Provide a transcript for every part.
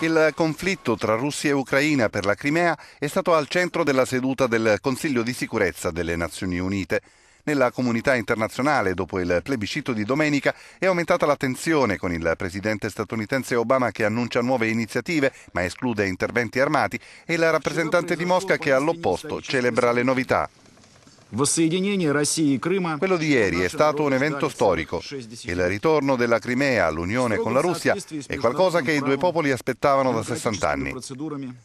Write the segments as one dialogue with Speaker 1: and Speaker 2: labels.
Speaker 1: Il conflitto tra Russia e Ucraina per la Crimea è stato al centro della seduta del Consiglio di sicurezza delle Nazioni Unite. Nella comunità internazionale, dopo il plebiscito di domenica, è aumentata la tensione con il presidente statunitense Obama che annuncia nuove iniziative ma esclude interventi armati e il rappresentante di Mosca che all'opposto celebra le novità. Quello di ieri è stato un evento storico. Il ritorno della Crimea all'unione con la Russia è qualcosa che i due popoli aspettavano da 60 anni.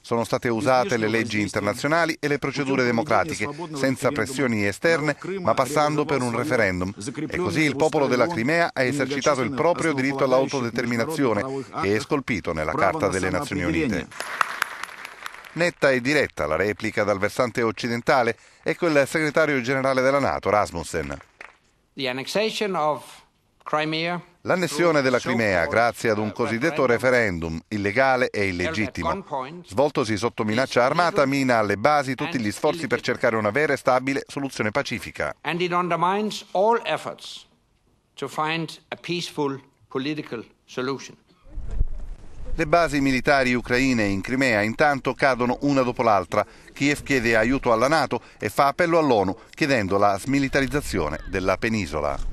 Speaker 1: Sono state usate le leggi internazionali e le procedure democratiche, senza pressioni esterne, ma passando per un referendum. E così il popolo della Crimea ha esercitato il proprio diritto all'autodeterminazione, che è scolpito nella Carta delle Nazioni Unite. Netta e diretta la replica dal versante occidentale, ecco il segretario generale della Nato, Rasmussen. L'annessione della Crimea grazie ad un uh, cosiddetto referendum illegale e illegittimo, svoltosi sotto minaccia armata, mina alle basi tutti gli sforzi per cercare una vera e stabile soluzione pacifica.
Speaker 2: To find a peaceful political solution.
Speaker 1: Le basi militari ucraine in Crimea intanto cadono una dopo l'altra. Kiev chiede aiuto alla Nato e fa appello all'ONU chiedendo la smilitarizzazione della penisola.